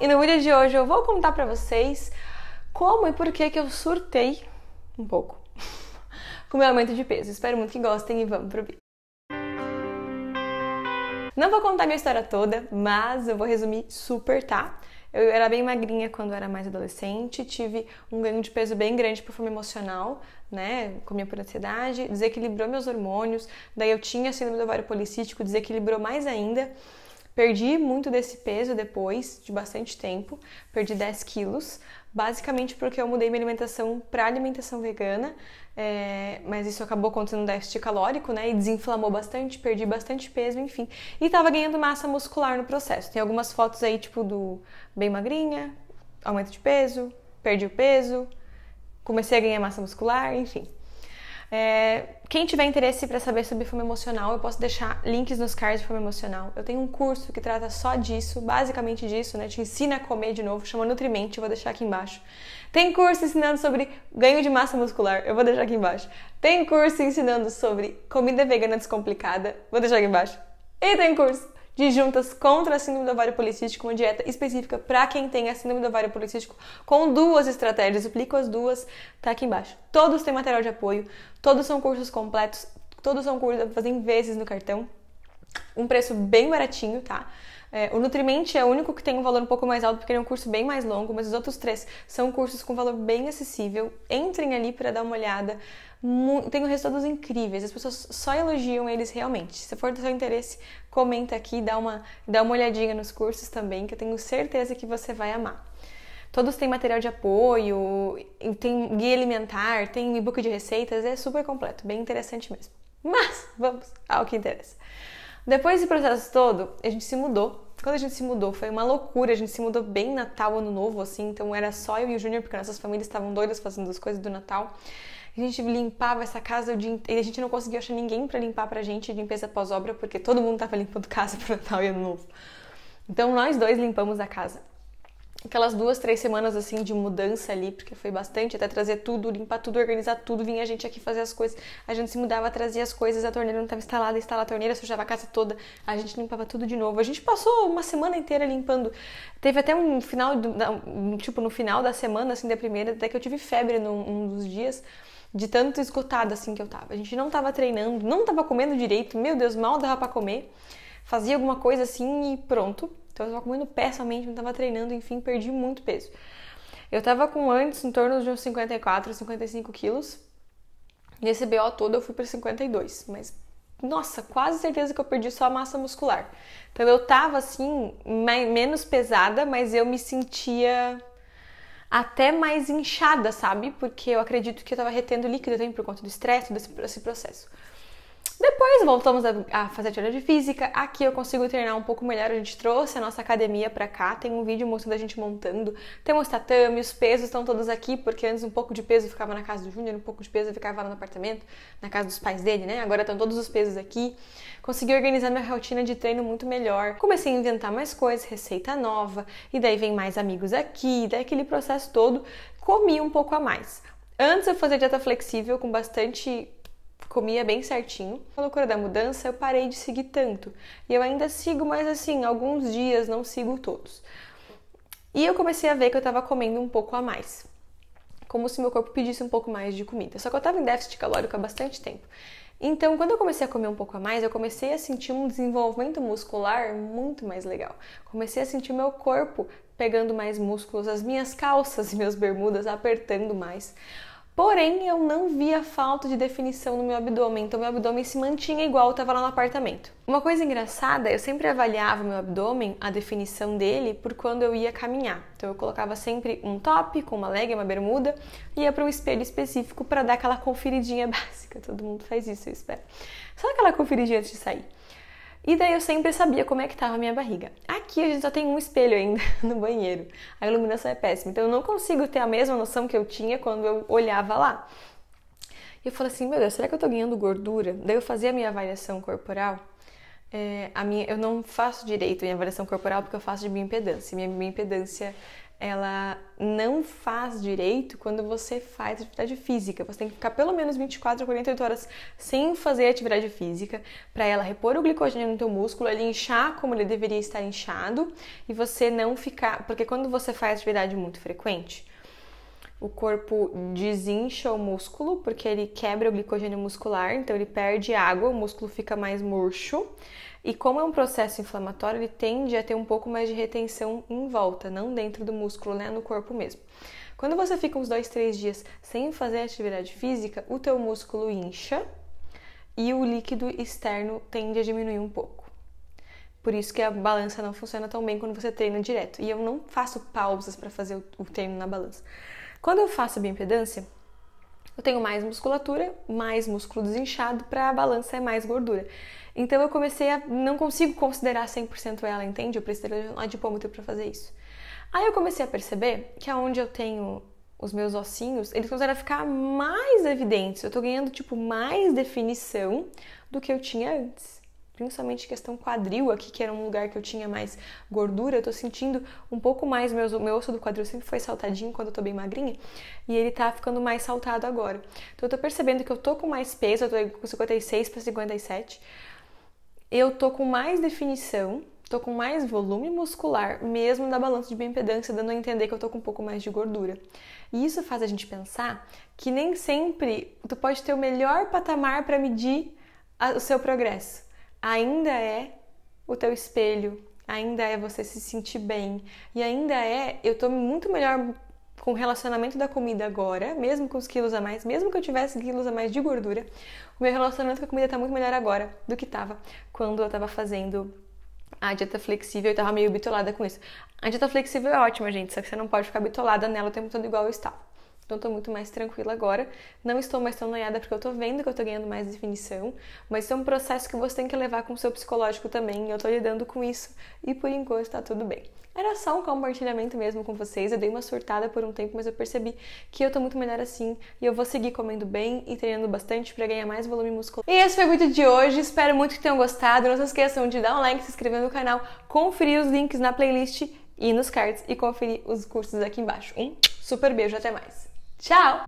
E no vídeo de hoje eu vou contar pra vocês como e por que que eu surtei um pouco com meu aumento de peso. Espero muito que gostem e vamos pro vídeo. Não vou contar minha história toda, mas eu vou resumir super, tá? Eu era bem magrinha quando era mais adolescente, tive um ganho de peso bem grande por forma emocional, né? Comia por ansiedade, desequilibrou meus hormônios, daí eu tinha síndrome do ovário policístico, desequilibrou mais ainda. Perdi muito desse peso depois de bastante tempo, perdi 10 quilos, basicamente porque eu mudei minha alimentação para alimentação vegana, é, mas isso acabou acontecendo um déficit calórico, né? E desinflamou bastante, perdi bastante peso, enfim. E tava ganhando massa muscular no processo. Tem algumas fotos aí, tipo, do bem magrinha, aumento de peso, perdi o peso, comecei a ganhar massa muscular, enfim. É, quem tiver interesse para saber sobre fome emocional, eu posso deixar links nos cards de fome emocional. Eu tenho um curso que trata só disso, basicamente disso, né? Te ensina a comer de novo, chama Nutrimente, vou deixar aqui embaixo. Tem curso ensinando sobre ganho de massa muscular, eu vou deixar aqui embaixo. Tem curso ensinando sobre comida vegana descomplicada, vou deixar aqui embaixo. E tem curso de juntas contra a síndrome do ovário policístico, uma dieta específica para quem tem a síndrome do ovário policístico, com duas estratégias. Explico as duas, tá aqui embaixo. Todos têm material de apoio, todos são cursos completos, todos são cursos, fazem vezes no cartão. Um preço bem baratinho, tá? É, o Nutriment é o único que tem um valor um pouco mais alto porque ele é um curso bem mais longo, mas os outros três são cursos com valor bem acessível. Entrem ali para dar uma olhada. Tem resultados incríveis, as pessoas só elogiam eles realmente. Se for do seu interesse, comenta aqui, dá uma, dá uma olhadinha nos cursos também, que eu tenho certeza que você vai amar. Todos têm material de apoio, tem guia alimentar, tem e-book de receitas, é super completo, bem interessante mesmo. Mas vamos ao que interessa. Depois desse processo todo, a gente se mudou. Quando a gente se mudou, foi uma loucura. A gente se mudou bem Natal, Ano Novo, assim. Então era só eu e o Júnior, porque nossas famílias estavam doidas fazendo as coisas do Natal. A gente limpava essa casa o dia e a gente não conseguia achar ninguém para limpar pra gente, de limpeza pós-obra, porque todo mundo tava limpando casa pro Natal e Ano Novo. Então nós dois limpamos a casa aquelas duas, três semanas assim de mudança ali, porque foi bastante, até trazer tudo, limpar tudo, organizar tudo, vinha a gente aqui fazer as coisas, a gente se mudava, trazia as coisas, a torneira não estava instalada, instalava a torneira, sujava a casa toda, a gente limpava tudo de novo. A gente passou uma semana inteira limpando. Teve até um final, tipo, no final da semana, assim, da primeira, até que eu tive febre num um dos dias de tanto esgotada assim que eu tava. A gente não tava treinando, não tava comendo direito, meu Deus, mal dava para comer. Fazia alguma coisa assim e pronto. Então eu tava comendo pessoalmente, não tava treinando, enfim, perdi muito peso. Eu tava com antes em torno de uns 54, 55 quilos. Nesse BO todo eu fui para 52, mas nossa, quase certeza que eu perdi só a massa muscular. Então eu tava assim, mais, menos pesada, mas eu me sentia até mais inchada, sabe? Porque eu acredito que eu tava retendo líquido também por conta do estresse, desse, desse processo. Depois voltamos a, fazer a teoria de física. Aqui eu consigo treinar um pouco melhor. A gente trouxe a nossa academia pra cá. Tem um vídeo mostrando a gente montando. Temos tatame, os pesos estão todos aqui, porque antes um pouco de peso ficava na casa do Júnior, um pouco de peso ficava lá no apartamento, na casa dos pais dele, né? Agora estão todos os pesos aqui. Consegui organizar minha rotina de treino muito melhor. Comecei a inventar mais coisas, receita nova, e daí vem mais amigos aqui, daí aquele processo todo. Comi um pouco a mais. Antes eu fazia dieta flexível com bastante comia bem certinho. A loucura da mudança, eu parei de seguir tanto. E eu ainda sigo, mas assim, alguns dias, não sigo todos. E eu comecei a ver que eu estava comendo um pouco a mais. Como se meu corpo pedisse um pouco mais de comida. Só que eu estava em déficit calórico há bastante tempo. Então, quando eu comecei a comer um pouco a mais, eu comecei a sentir um desenvolvimento muscular muito mais legal. Comecei a sentir meu corpo pegando mais músculos, as minhas calças e meus bermudas apertando mais. Porém, eu não via falta de definição no meu abdômen, então meu abdômen se mantinha igual estava lá no apartamento. Uma coisa engraçada, eu sempre avaliava meu abdômen, a definição dele, por quando eu ia caminhar. Então eu colocava sempre um top com uma leg, uma bermuda, e ia para um espelho específico para dar aquela conferidinha básica. Todo mundo faz isso, eu espero. Só aquela conferidinha antes de sair. E daí eu sempre sabia como é que estava a minha barriga. Aqui a gente só tem um espelho ainda no banheiro. A iluminação é péssima, então eu não consigo ter a mesma noção que eu tinha quando eu olhava lá. E eu falei assim, meu Deus, será que eu estou ganhando gordura? Daí eu fazia a minha avaliação corporal. É, a minha, eu não faço direito a minha avaliação corporal porque eu faço de bioimpedância. Minha bioimpedância ela não faz direito quando você faz atividade física. Você tem que ficar pelo menos 24 a 48 horas sem fazer atividade física para ela repor o glicogênio no teu músculo, ele inchar como ele deveria estar inchado e você não ficar, porque quando você faz atividade muito frequente, o corpo desincha o músculo, porque ele quebra o glicogênio muscular, então ele perde água, o músculo fica mais murcho. E como é um processo inflamatório, ele tende a ter um pouco mais de retenção em volta, não dentro do músculo, né, no corpo mesmo. Quando você fica uns dois, três dias sem fazer atividade física, o teu músculo incha e o líquido externo tende a diminuir um pouco. Por isso que a balança não funciona tão bem quando você treina direto. E eu não faço pausas para fazer o treino na balança. Quando eu faço bioimpedância, eu tenho mais musculatura, mais músculo desinchado, para a balança é mais gordura. Então eu comecei a não consigo considerar 100% ela, entende? Eu preciso de um adipômetro para fazer isso. Aí eu comecei a perceber que aonde eu tenho os meus ossinhos, eles começaram a ficar mais evidentes. Eu tô ganhando tipo mais definição do que eu tinha antes principalmente questão quadril aqui, que era um lugar que eu tinha mais gordura, eu tô sentindo um pouco mais, meus, meu osso do quadril sempre foi saltadinho quando eu tô bem magrinha, e ele tá ficando mais saltado agora. Então eu tô percebendo que eu tô com mais peso, eu tô com 56 para 57, eu tô com mais definição, tô com mais volume muscular, mesmo na balança de bioimpedância, dando a entender que eu tô com um pouco mais de gordura. E isso faz a gente pensar que nem sempre tu pode ter o melhor patamar para medir a, o seu progresso ainda é o teu espelho, ainda é você se sentir bem e ainda é eu tô muito melhor com o relacionamento da comida agora, mesmo com os quilos a mais, mesmo que eu tivesse quilos a mais de gordura, o meu relacionamento com a comida tá muito melhor agora do que tava quando eu tava fazendo a dieta flexível e tava meio bitolada com isso. A dieta flexível é ótima, gente, só que você não pode ficar bitolada nela o tempo todo igual eu estava. Então estou muito mais tranquila agora. Não estou mais tão noiada porque eu estou vendo que eu estou ganhando mais definição, mas isso é um processo que você tem que levar com o seu psicológico também, e eu estou lidando com isso e por enquanto está tudo bem. Era só um compartilhamento mesmo com vocês. Eu dei uma surtada por um tempo, mas eu percebi que eu estou muito melhor assim e eu vou seguir comendo bem e treinando bastante para ganhar mais volume muscular. E esse foi o vídeo de hoje. Espero muito que tenham gostado. Não se esqueçam de dar um like, se inscrever no canal, conferir os links na playlist e nos cards e conferir os cursos aqui embaixo. Um super beijo, até mais. Tchau!